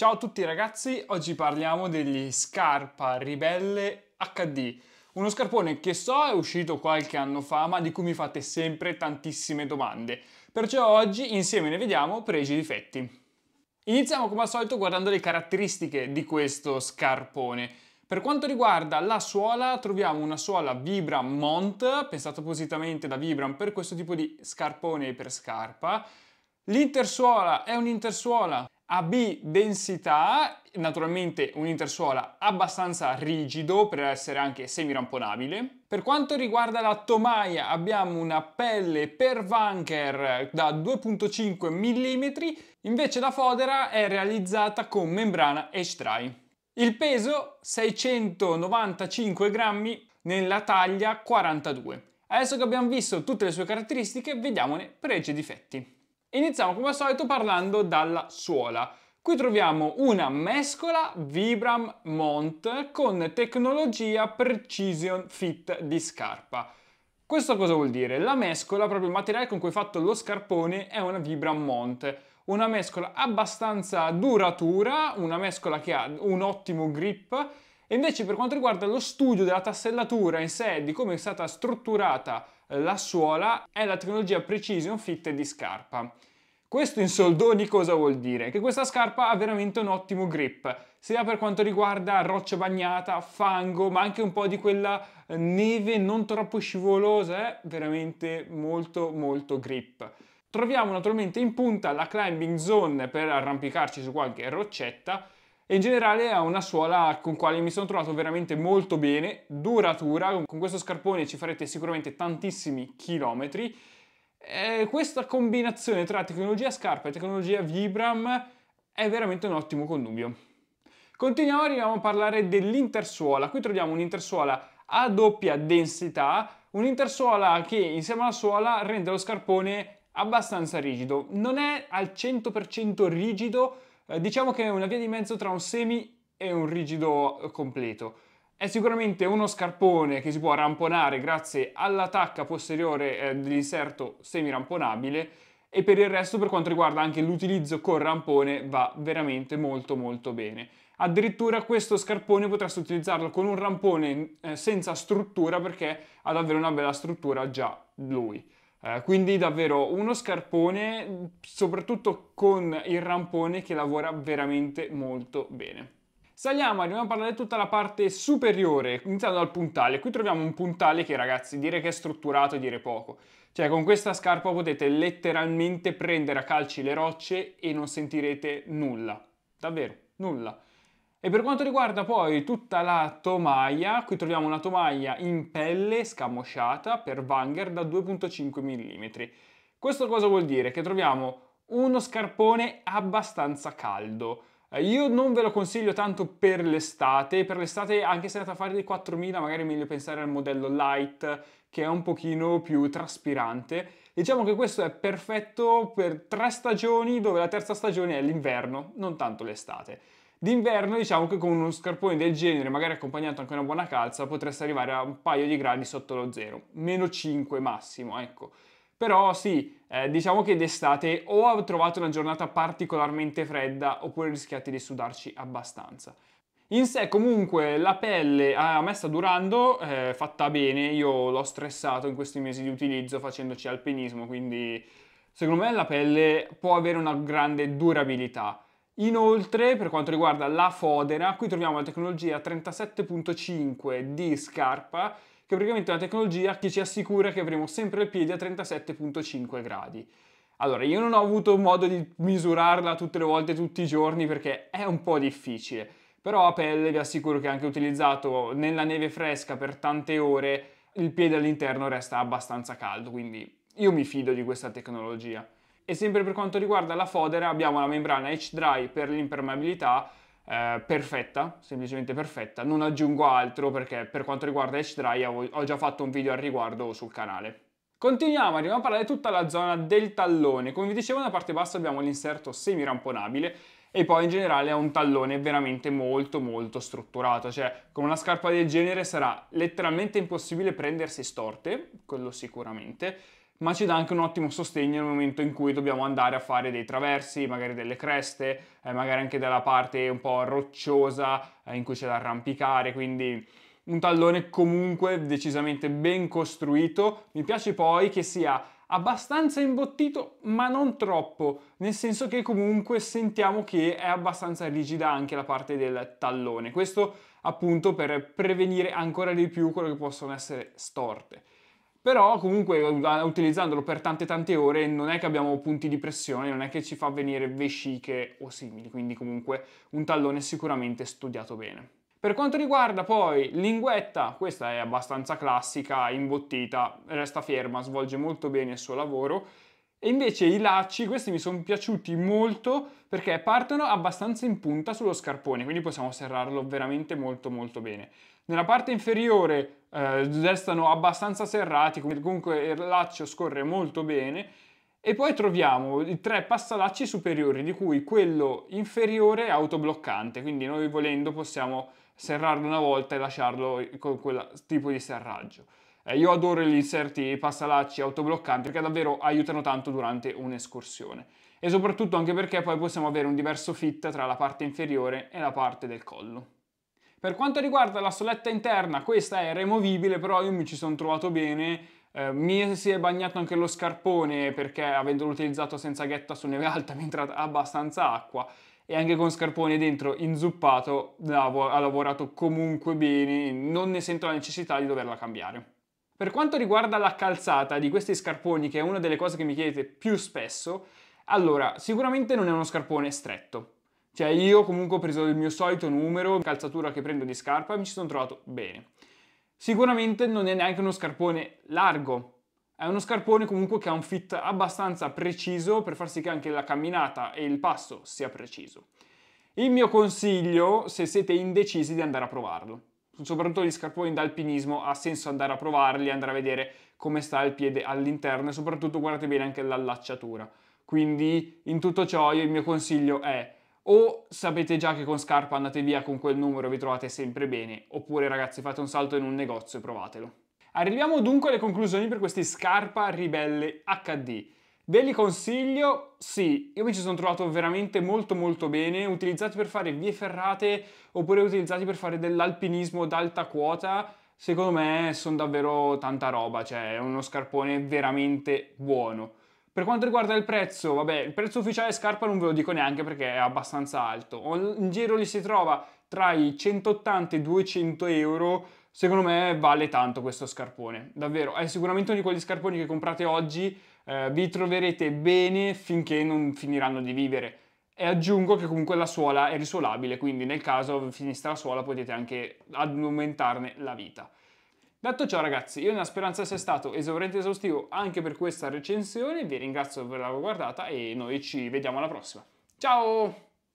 Ciao a tutti ragazzi, oggi parliamo degli Scarpa Ribelle HD, uno scarpone che so è uscito qualche anno fa ma di cui mi fate sempre tantissime domande, perciò oggi insieme ne vediamo pregi e difetti. Iniziamo come al solito guardando le caratteristiche di questo scarpone. Per quanto riguarda la suola, troviamo una suola Vibram Mont, pensata appositamente da Vibram per questo tipo di scarpone e per scarpa. L'intersuola è un'intersuola AB densità, naturalmente un intersuola abbastanza rigido per essere anche semiramponabile. Per quanto riguarda la tomaia abbiamo una pelle per vanker da 2.5 mm, invece la fodera è realizzata con membrana H-Dry. Il peso 695 grammi nella taglia 42. Adesso che abbiamo visto tutte le sue caratteristiche, vediamone pregi e difetti. Iniziamo come al solito parlando dalla suola. Qui troviamo una mescola Vibram Mont con tecnologia Precision Fit di scarpa. Questo cosa vuol dire? La mescola, proprio il materiale con cui è fatto lo scarpone, è una Vibram Mont. Una mescola abbastanza duratura, una mescola che ha un ottimo grip. E invece per quanto riguarda lo studio della tassellatura in sé, di come è stata strutturata la suola è la tecnologia Precision Fit di scarpa. Questo in soldoni cosa vuol dire? Che questa scarpa ha veramente un ottimo grip, sia per quanto riguarda roccia bagnata, fango, ma anche un po' di quella eh, neve non troppo scivolosa, è veramente molto molto grip. Troviamo naturalmente in punta la climbing zone per arrampicarci su qualche roccetta, e in generale è una suola con quale mi sono trovato veramente molto bene, duratura, con questo scarpone ci farete sicuramente tantissimi chilometri. E questa combinazione tra tecnologia scarpa e tecnologia Vibram è veramente un ottimo connubio. Continuiamo, arriviamo a parlare dell'intersuola. Qui troviamo un'intersuola a doppia densità, un'intersuola che insieme alla suola rende lo scarpone abbastanza rigido. Non è al 100% rigido, eh, diciamo che è una via di mezzo tra un semi e un rigido eh, completo. È sicuramente uno scarpone che si può ramponare grazie alla tacca posteriore eh, dell'inserto semi-ramponabile e per il resto per quanto riguarda anche l'utilizzo col rampone va veramente molto molto bene. Addirittura questo scarpone potresti utilizzarlo con un rampone senza struttura perché ha davvero una bella struttura già lui. Eh, quindi davvero uno scarpone, soprattutto con il rampone che lavora veramente molto bene. Saliamo, arriviamo a parlare di tutta la parte superiore, iniziando dal puntale. Qui troviamo un puntale che ragazzi, dire che è strutturato è dire poco. Cioè con questa scarpa potete letteralmente prendere a calci le rocce e non sentirete nulla. Davvero, nulla. E per quanto riguarda poi tutta la tomaia, qui troviamo una tomaia in pelle scamosciata per Wanger da 2.5 mm. Questo cosa vuol dire? Che troviamo uno scarpone abbastanza caldo. Eh, io non ve lo consiglio tanto per l'estate, per l'estate anche se andate a fare dei 4000 magari è meglio pensare al modello light che è un pochino più traspirante. Diciamo che questo è perfetto per tre stagioni dove la terza stagione è l'inverno, non tanto l'estate. D'inverno diciamo che con uno scarpone del genere, magari accompagnato anche una buona calza, potreste arrivare a un paio di gradi sotto lo zero, meno 5 massimo, ecco. Però sì, eh, diciamo che d'estate o trovate una giornata particolarmente fredda oppure rischiate di sudarci abbastanza. In sé comunque la pelle a me sta durando, eh, fatta bene, io l'ho stressato in questi mesi di utilizzo facendoci alpinismo, quindi secondo me la pelle può avere una grande durabilità. Inoltre, per quanto riguarda la fodera, qui troviamo la tecnologia 37.5 di scarpa, che è praticamente una tecnologia che ci assicura che avremo sempre il piede a 37.5 gradi. Allora, io non ho avuto modo di misurarla tutte le volte, tutti i giorni, perché è un po' difficile. Però a pelle vi assicuro che anche utilizzato nella neve fresca per tante ore, il piede all'interno resta abbastanza caldo, quindi io mi fido di questa tecnologia. E sempre per quanto riguarda la fodera abbiamo la membrana H-Dry per l'impermeabilità eh, perfetta, semplicemente perfetta, non aggiungo altro perché per quanto riguarda H-Dry ho già fatto un video al riguardo sul canale. Continuiamo, arriviamo a parlare di tutta la zona del tallone. Come vi dicevo, nella parte bassa abbiamo l'inserto semiramponabile e poi in generale è un tallone veramente molto molto strutturato, cioè con una scarpa del genere sarà letteralmente impossibile prendersi storte, quello sicuramente, ma ci dà anche un ottimo sostegno nel momento in cui dobbiamo andare a fare dei traversi, magari delle creste, eh, magari anche della parte un po' rocciosa eh, in cui c'è da arrampicare, quindi un tallone comunque decisamente ben costruito. Mi piace poi che sia abbastanza imbottito, ma non troppo, nel senso che comunque sentiamo che è abbastanza rigida anche la parte del tallone. Questo appunto per prevenire ancora di più quello che possono essere storte però comunque utilizzandolo per tante tante ore non è che abbiamo punti di pressione, non è che ci fa venire vesciche o simili, quindi comunque un tallone sicuramente studiato bene. Per quanto riguarda poi linguetta, questa è abbastanza classica, imbottita, resta ferma, svolge molto bene il suo lavoro. E invece i lacci, questi mi sono piaciuti molto perché partono abbastanza in punta sullo scarpone, quindi possiamo serrarlo veramente molto molto bene. Nella parte inferiore eh, restano abbastanza serrati, comunque il laccio scorre molto bene. E poi troviamo i tre passalacci superiori, di cui quello inferiore è autobloccante, quindi noi volendo possiamo serrarlo una volta e lasciarlo con quel tipo di serraggio. Eh, io adoro gli inserti passalacci autobloccanti perché davvero aiutano tanto durante un'escursione e soprattutto anche perché poi possiamo avere un diverso fit tra la parte inferiore e la parte del collo. Per quanto riguarda la soletta interna, questa è removibile, però io mi ci sono trovato bene, eh, mi si è bagnato anche lo scarpone perché avendolo utilizzato senza ghetta su neve alta mi è abbastanza acqua e anche con scarpone dentro inzuppato ha lavorato comunque bene, non ne sento la necessità di doverla cambiare. Per quanto riguarda la calzata di questi scarponi, che è una delle cose che mi chiedete più spesso, allora, sicuramente non è uno scarpone stretto, cioè io comunque ho preso il mio solito numero, calzatura che prendo di scarpa e mi ci sono trovato bene. Sicuramente non è neanche uno scarpone largo, è uno scarpone comunque che ha un fit abbastanza preciso per far sì che anche la camminata e il passo sia preciso. Il mio consiglio, se siete indecisi, di andare a provarlo. Soprattutto gli scarponi d'alpinismo ha senso andare a provarli, andare a vedere come sta il piede all'interno e soprattutto guardate bene anche l'allacciatura. Quindi in tutto ciò il mio consiglio è o sapete già che con scarpa andate via con quel numero e vi trovate sempre bene, oppure ragazzi fate un salto in un negozio e provatelo. Arriviamo dunque alle conclusioni per questi scarpa ribelle HD. Ve li consiglio? Sì, io mi ci sono trovato veramente molto molto bene, utilizzati per fare vie ferrate oppure utilizzati per fare dell'alpinismo d'alta quota, secondo me sono davvero tanta roba, cioè è uno scarpone veramente buono. Per quanto riguarda il prezzo, vabbè, il prezzo ufficiale scarpa non ve lo dico neanche perché è abbastanza alto. In giro li si trova tra i 180 e i 200 euro. Secondo me vale tanto questo scarpone, davvero. È sicuramente uno di quegli scarponi che comprate oggi, eh, vi troverete bene finché non finiranno di vivere. E aggiungo che comunque la suola è risolabile, quindi nel caso finisse la suola potete anche aumentarne la vita. Detto ciò ragazzi, io nella speranza sia stato esauriente e esaustivo anche per questa recensione, vi ringrazio per averla guardata e noi ci vediamo alla prossima. Ciao!